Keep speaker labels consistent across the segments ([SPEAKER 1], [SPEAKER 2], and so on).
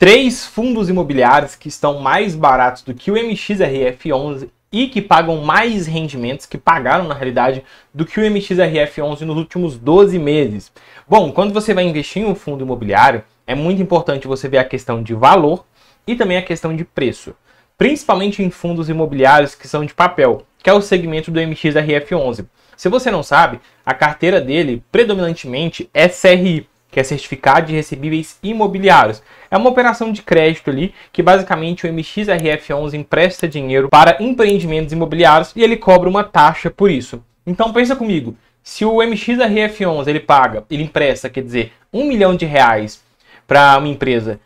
[SPEAKER 1] três fundos imobiliários que estão mais baratos do que o MXRF11 e que pagam mais rendimentos, que pagaram na realidade, do que o MXRF11 nos últimos 12 meses. Bom, quando você vai investir em um fundo imobiliário, é muito importante você ver a questão de valor e também a questão de preço, principalmente em fundos imobiliários que são de papel, que é o segmento do MXRF11. Se você não sabe, a carteira dele predominantemente é CRI, que é certificado de recebíveis imobiliários. É uma operação de crédito ali que basicamente o MXRF11 empresta dinheiro para empreendimentos imobiliários e ele cobra uma taxa por isso. Então pensa comigo, se o MXRF11 ele paga, ele empresta, quer dizer, um milhão de reais para uma empresa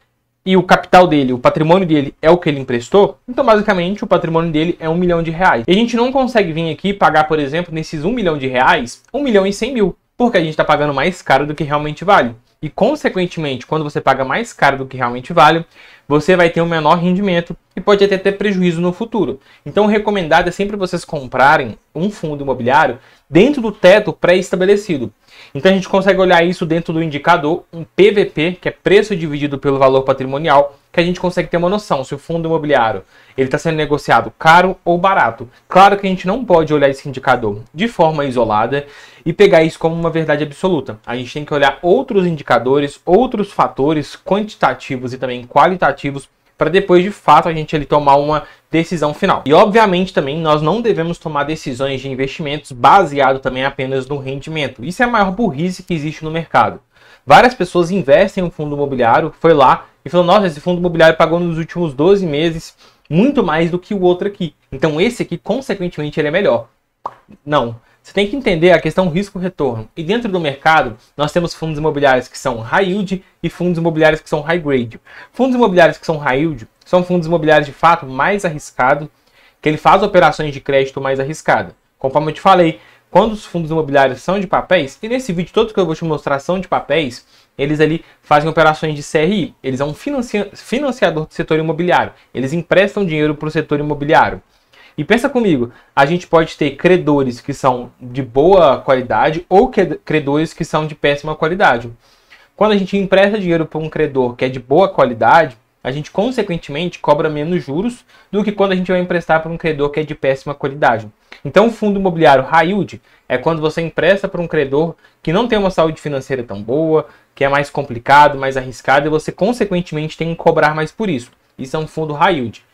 [SPEAKER 1] e o capital dele, o patrimônio dele é o que ele emprestou, então basicamente o patrimônio dele é um milhão de reais. E a gente não consegue vir aqui pagar, por exemplo, nesses um milhão de reais, um milhão e cem mil porque a gente está pagando mais caro do que realmente vale. E, consequentemente, quando você paga mais caro do que realmente vale, você vai ter um menor rendimento e pode até ter prejuízo no futuro. Então, recomendado é sempre vocês comprarem um fundo imobiliário dentro do teto pré-estabelecido. Então a gente consegue olhar isso dentro do indicador, um PVP, que é preço dividido pelo valor patrimonial, que a gente consegue ter uma noção se o fundo imobiliário ele está sendo negociado caro ou barato. Claro que a gente não pode olhar esse indicador de forma isolada e pegar isso como uma verdade absoluta. A gente tem que olhar outros indicadores, outros fatores quantitativos e também qualitativos para depois de fato a gente ele tomar uma decisão final. E obviamente também nós não devemos tomar decisões de investimentos baseado também apenas no rendimento. Isso é a maior burrice que existe no mercado. Várias pessoas investem em um fundo imobiliário, foi lá e falou: "Nossa, esse fundo imobiliário pagou nos últimos 12 meses muito mais do que o outro aqui. Então esse aqui consequentemente ele é melhor". Não. Você tem que entender a questão risco-retorno. E dentro do mercado, nós temos fundos imobiliários que são high yield e fundos imobiliários que são high grade. Fundos imobiliários que são high yield são fundos imobiliários de fato mais arriscados, que ele faz operações de crédito mais arriscada. Conforme eu te falei, quando os fundos imobiliários são de papéis, e nesse vídeo todo que eu vou te mostrar são de papéis, eles ali fazem operações de CRI, eles são um financiador do setor imobiliário, eles emprestam dinheiro para o setor imobiliário. E pensa comigo, a gente pode ter credores que são de boa qualidade ou credores que são de péssima qualidade. Quando a gente empresta dinheiro para um credor que é de boa qualidade, a gente consequentemente cobra menos juros do que quando a gente vai emprestar para um credor que é de péssima qualidade. Então, o fundo imobiliário high yield é quando você empresta para um credor que não tem uma saúde financeira tão boa, que é mais complicado, mais arriscado e você consequentemente tem que cobrar mais por isso. Isso é um fundo high yield.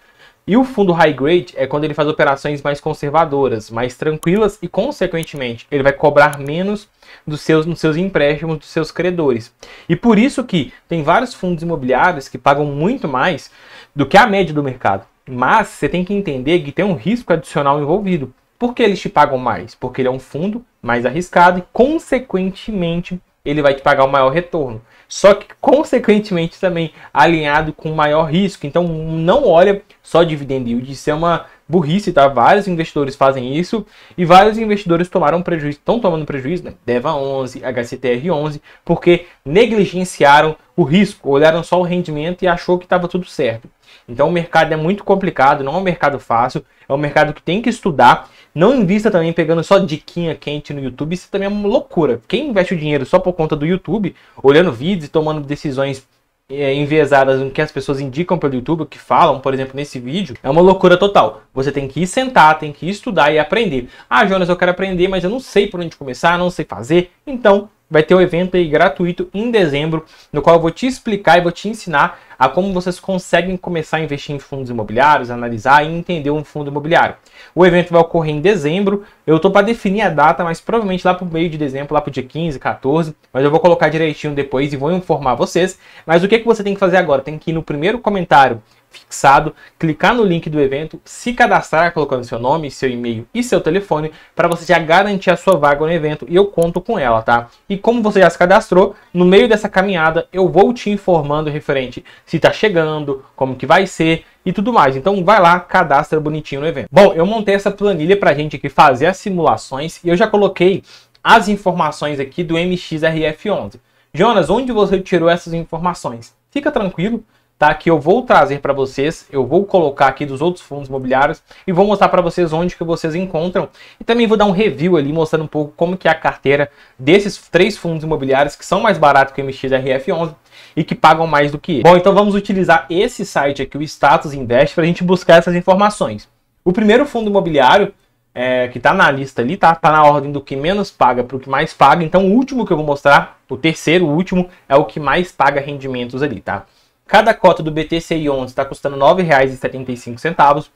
[SPEAKER 1] E o fundo high grade é quando ele faz operações mais conservadoras, mais tranquilas e, consequentemente, ele vai cobrar menos dos seus, nos seus empréstimos dos seus credores. E por isso que tem vários fundos imobiliários que pagam muito mais do que a média do mercado. Mas você tem que entender que tem um risco adicional envolvido. Por que eles te pagam mais? Porque ele é um fundo mais arriscado e, consequentemente, ele vai te pagar um maior retorno só que consequentemente também alinhado com maior risco. Então não olha só dividend yield, isso é uma burrice, tá? Vários investidores fazem isso e vários investidores tomaram prejuízo, estão tomando prejuízo, né? DEVA 11, HCTR 11, porque negligenciaram o risco, olharam só o rendimento e achou que estava tudo certo. Então o mercado é muito complicado, não é um mercado fácil, é um mercado que tem que estudar. Não invista também pegando só diquinha quente no YouTube, isso também é uma loucura. Quem investe o dinheiro só por conta do YouTube, olhando vídeos e tomando decisões é, enviesadas no que as pessoas indicam pelo YouTube, o que falam, por exemplo, nesse vídeo, é uma loucura total. Você tem que ir sentar, tem que estudar e aprender. Ah, Jonas, eu quero aprender, mas eu não sei por onde começar, não sei fazer. Então, vai ter um evento aí gratuito em dezembro, no qual eu vou te explicar e vou te ensinar a como vocês conseguem começar a investir em fundos imobiliários, analisar e entender um fundo imobiliário. O evento vai ocorrer em dezembro, eu estou para definir a data, mas provavelmente lá para o meio de dezembro, lá para o dia 15, 14, mas eu vou colocar direitinho depois e vou informar vocês. Mas o que, que você tem que fazer agora? Tem que ir no primeiro comentário fixado, clicar no link do evento, se cadastrar colocando seu nome, seu e-mail e seu telefone para você já garantir a sua vaga no evento e eu conto com ela, tá? E como você já se cadastrou, no meio dessa caminhada eu vou te informando referente se tá chegando, como que vai ser e tudo mais. Então vai lá, cadastra bonitinho no evento. Bom, eu montei essa planilha pra gente aqui fazer as simulações e eu já coloquei as informações aqui do MXRF11. Jonas, onde você tirou essas informações? Fica tranquilo, tá? Que eu vou trazer para vocês, eu vou colocar aqui dos outros fundos imobiliários e vou mostrar para vocês onde que vocês encontram. E também vou dar um review ali mostrando um pouco como que é a carteira desses três fundos imobiliários que são mais baratos que o MXRF11 e que pagam mais do que ele. Bom, então vamos utilizar esse site aqui, o Status Invest, para a gente buscar essas informações. O primeiro fundo imobiliário é, que está na lista ali, tá? Tá na ordem do que menos paga para o que mais paga. Então, o último que eu vou mostrar, o terceiro, o último, é o que mais paga rendimentos ali, tá? Cada cota do BTCI 11 está custando R$ 9,75.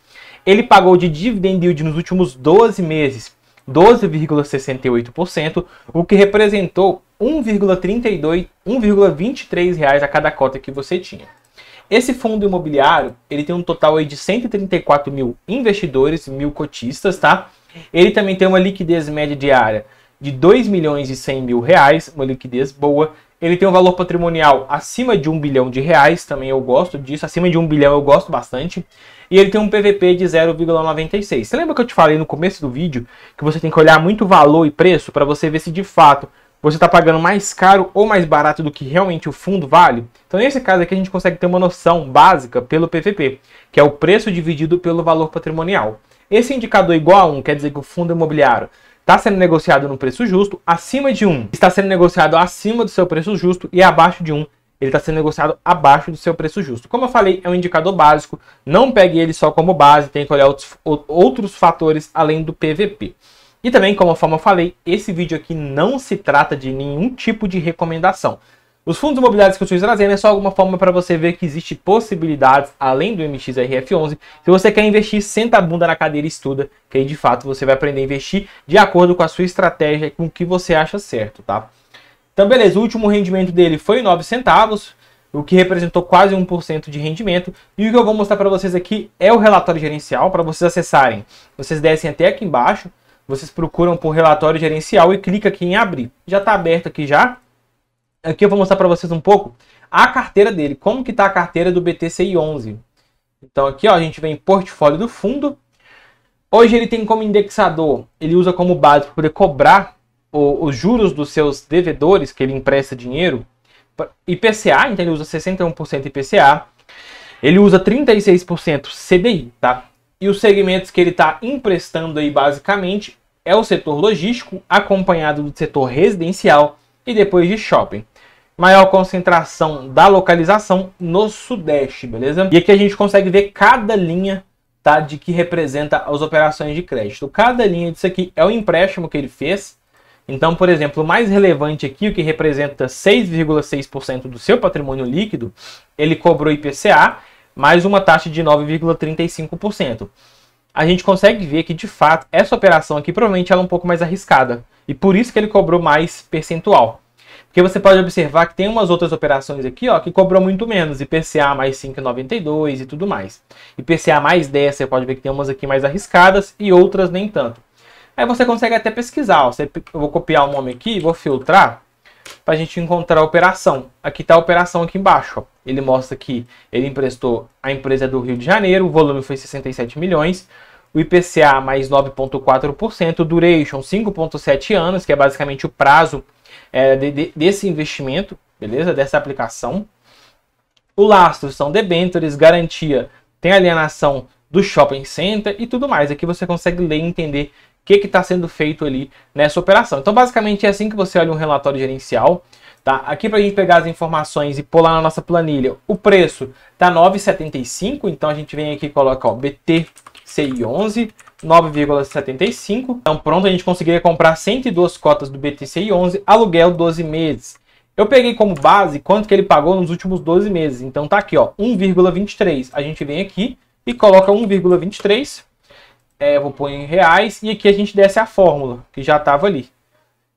[SPEAKER 1] Ele pagou de dividend yield nos últimos 12 meses 12,68%, o que representou 1,32, 1,23 a cada cota que você tinha. Esse fundo imobiliário, ele tem um total aí de 134 mil investidores, mil cotistas, tá? Ele também tem uma liquidez média diária de 2 milhões e 100 mil reais, uma liquidez boa, ele tem um valor patrimonial acima de um bilhão de reais, também eu gosto disso. Acima de um bilhão eu gosto bastante. E ele tem um PVP de 0,96. Você lembra que eu te falei no começo do vídeo que você tem que olhar muito valor e preço para você ver se de fato você está pagando mais caro ou mais barato do que realmente o fundo vale? Então, nesse caso aqui, a gente consegue ter uma noção básica pelo PVP, que é o preço dividido pelo valor patrimonial. Esse indicador igual a 1 quer dizer que o fundo imobiliário está sendo negociado no preço justo, acima de 1 está sendo negociado acima do seu preço justo e abaixo de 1 ele está sendo negociado abaixo do seu preço justo. Como eu falei, é um indicador básico, não pegue ele só como base, tem que olhar outros, outros fatores além do PVP. E também, como eu falei, esse vídeo aqui não se trata de nenhum tipo de recomendação. Os fundos imobiliários que eu estou trazendo é só alguma forma para você ver que existe possibilidades além do MXRF11. Se você quer investir, senta a bunda na cadeira e estuda, que aí de fato você vai aprender a investir de acordo com a sua estratégia e com o que você acha certo, tá? Então, beleza, o último rendimento dele foi 9 centavos, o que representou quase 1% de rendimento. E o que eu vou mostrar para vocês aqui é o relatório gerencial, para vocês acessarem. Vocês descem até aqui embaixo, vocês procuram por relatório gerencial e clica aqui em abrir. Já está aberto aqui já, aqui eu vou mostrar para vocês um pouco a carteira dele, como que está a carteira do BTCI11. Então aqui ó, a gente vem em portfólio do fundo. Hoje ele tem como indexador, ele usa como base para poder cobrar o, os juros dos seus devedores, que ele empresta dinheiro, IPCA, então ele usa 61% IPCA, ele usa 36% CDI, tá? E os segmentos que ele está emprestando aí basicamente é o setor logístico, acompanhado do setor residencial e depois de shopping maior concentração da localização no Sudeste, beleza? E aqui a gente consegue ver cada linha tá, de que representa as operações de crédito. Cada linha disso aqui é o empréstimo que ele fez. Então, por exemplo, o mais relevante aqui, o que representa 6,6% do seu patrimônio líquido, ele cobrou IPCA mais uma taxa de 9,35%. A gente consegue ver que, de fato, essa operação aqui provavelmente ela é um pouco mais arriscada. E por isso que ele cobrou mais percentual. Porque você pode observar que tem umas outras operações aqui, ó, que cobram muito menos. IPCA mais 5,92 e tudo mais. IPCA mais 10, você pode ver que tem umas aqui mais arriscadas e outras nem tanto. Aí você consegue até pesquisar, ó. Você, eu vou copiar o nome aqui, vou filtrar para a gente encontrar a operação. Aqui está a operação aqui embaixo. Ó. Ele mostra que ele emprestou a empresa do Rio de Janeiro, o volume foi 67 milhões, o IPCA mais 9,4%, duration 5,7 anos, que é basicamente o prazo é, de, de, desse investimento, beleza? Dessa aplicação. O lastro são debêntures, garantia, tem alienação do shopping center e tudo mais. Aqui você consegue ler e entender o que está sendo feito ali nessa operação. Então, basicamente, é assim que você olha um relatório gerencial. Tá? Aqui para a gente pegar as informações e pôr lá na nossa planilha, o preço tá 9,75, então a gente vem aqui e coloca ó, BTCI11, 9,75. Então pronto, a gente conseguiria comprar 102 cotas do BTCI11, aluguel 12 meses. Eu peguei como base quanto que ele pagou nos últimos 12 meses. Então tá aqui, ó, 1,23. A gente vem aqui e coloca 1,23. É, vou pôr em reais e aqui a gente desce a fórmula que já estava ali.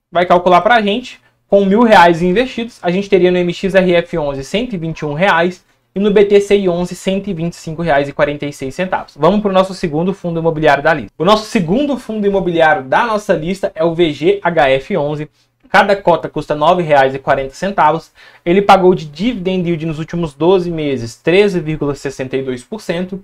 [SPEAKER 1] Vai calcular para a gente. Com mil reais investidos, a gente teria no MXRF11 121 reais e no BTCI11 125,46. Vamos para o nosso segundo fundo imobiliário da lista. O nosso segundo fundo imobiliário da nossa lista é o VGHF11. Cada cota custa R$ 9,40. Ele pagou de dividend yield nos últimos 12 meses 13,62%.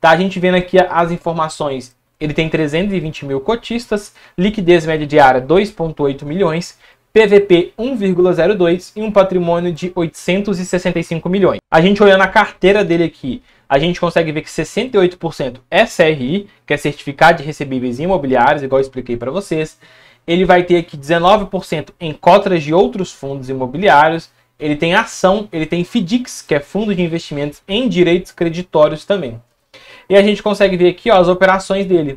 [SPEAKER 1] Tá, a gente vendo aqui as informações ele tem 320 mil cotistas, liquidez média diária 2,8 milhões, PVP 1,02 e um patrimônio de 865 milhões. A gente olhando a carteira dele aqui, a gente consegue ver que 68% é CRI, que é Certificado de Recebíveis Imobiliários, igual eu expliquei para vocês. Ele vai ter aqui 19% em cotas de outros fundos imobiliários. Ele tem ação, ele tem FDIX, que é Fundo de Investimentos em Direitos Creditórios também. E a gente consegue ver aqui ó, as operações dele.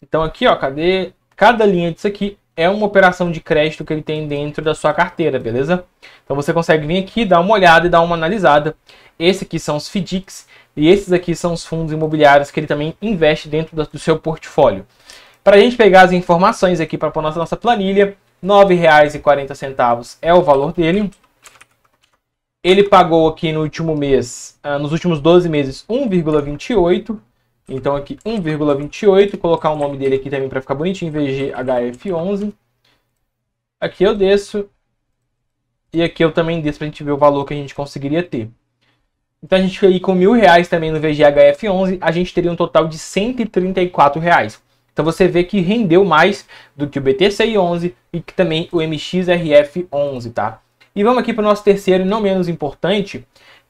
[SPEAKER 1] Então aqui, ó, cadê cada linha disso aqui? é uma operação de crédito que ele tem dentro da sua carteira, beleza? Então você consegue vir aqui, dar uma olhada e dar uma analisada. Esse aqui são os FDICs e esses aqui são os fundos imobiliários que ele também investe dentro do seu portfólio. Para a gente pegar as informações aqui para a nossa, nossa planilha, R$ 9,40 é o valor dele. Ele pagou aqui no último mês, ah, nos últimos 12 meses, 1,28. Então aqui 1,28, colocar o nome dele aqui também para ficar bonitinho, em HF11. Aqui eu desço e aqui eu também desço para a gente ver o valor que a gente conseguiria ter. Então a gente aí com mil reais também no VGHF11, a gente teria um total de 134 reais. Então você vê que rendeu mais do que o BTCI11 e que também o MXRF11, tá? E vamos aqui para o nosso terceiro e não menos importante,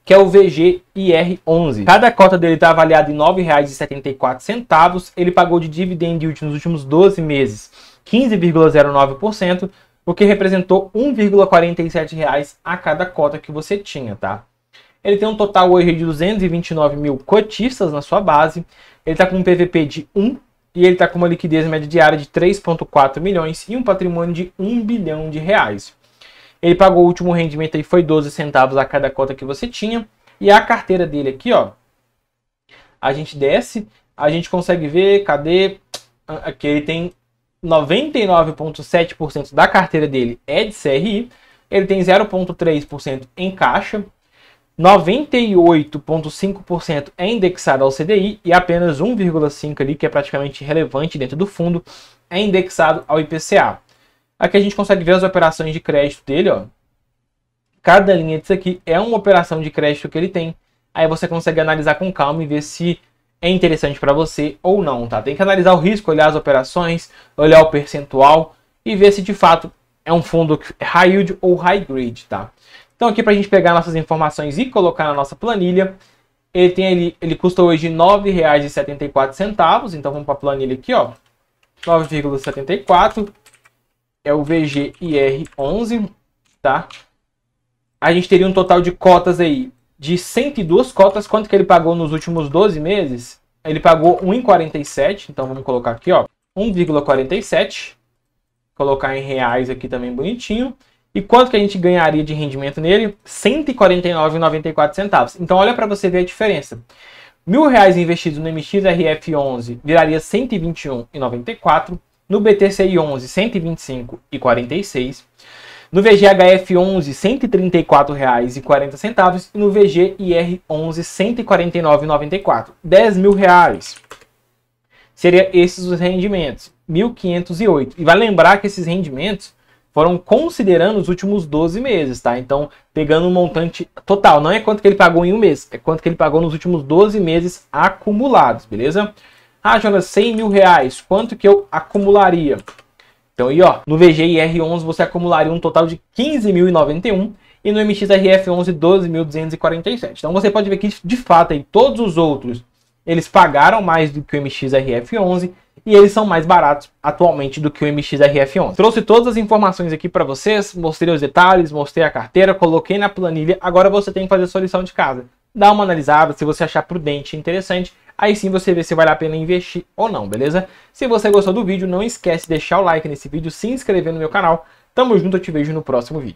[SPEAKER 1] que é o VGIR11. Cada cota dele está avaliada em R$ 9,74. Ele pagou de dividend yield nos últimos 12 meses 15,09%, o que representou R$ 1,47 a cada cota que você tinha, tá? Ele tem um total hoje de 229 mil cotistas na sua base. Ele está com um PVP de 1 e ele está com uma liquidez média diária de 3,4 milhões e um patrimônio de 1 bilhão de reais. Ele pagou o último rendimento aí foi 12 centavos a cada cota que você tinha. E a carteira dele aqui, ó. A gente desce, a gente consegue ver, cadê? Aqui ele tem 99,7% da carteira dele é de CRI. Ele tem 0,3% em caixa, 98,5% é indexado ao CDI e apenas 1,5% ali, que é praticamente relevante dentro do fundo, é indexado ao IPCA. Aqui a gente consegue ver as operações de crédito dele, ó. Cada linha disso aqui é uma operação de crédito que ele tem. Aí você consegue analisar com calma e ver se é interessante para você ou não, tá? Tem que analisar o risco, olhar as operações, olhar o percentual e ver se de fato é um fundo é high yield ou high grade, tá? Então aqui para a gente pegar nossas informações e colocar na nossa planilha, ele tem ali, ele custa hoje R$ 9,74, então vamos para a planilha aqui, ó. 9,74 é o VGIR11, tá? A gente teria um total de cotas aí de 102 cotas. Quanto que ele pagou nos últimos 12 meses? Ele pagou 1,47, então vamos colocar aqui, ó, 1,47. Colocar em reais aqui também bonitinho. E quanto que a gente ganharia de rendimento nele? 149,94 centavos. Então olha para você ver a diferença. Mil investido investidos no MXRF11 viraria R$ 121,94 no BTCI 11 125,46; no VGHF 11 R$ 134,40. e no VGIR 11 149,94 10 mil reais seria esses os rendimentos 1.508 e vai lembrar que esses rendimentos foram considerando os últimos 12 meses, tá? Então, pegando um montante total, não é quanto que ele pagou em um mês, é quanto que ele pagou nos últimos 12 meses acumulados, beleza? Ah, Jonas, 100 mil reais, quanto que eu acumularia? Então aí, ó, no r 11 você acumularia um total de 15.091 e no MXRF11 12.247. Então você pode ver que de fato aí, todos os outros eles pagaram mais do que o MXRF11 e eles são mais baratos atualmente do que o MXRF11. Trouxe todas as informações aqui para vocês, mostrei os detalhes, mostrei a carteira, coloquei na planilha. Agora você tem que fazer a sua lição de casa. Dá uma analisada se você achar prudente e interessante Aí sim você vê se vale a pena investir ou não, beleza? Se você gostou do vídeo, não esquece de deixar o like nesse vídeo, se inscrever no meu canal. Tamo junto, eu te vejo no próximo vídeo.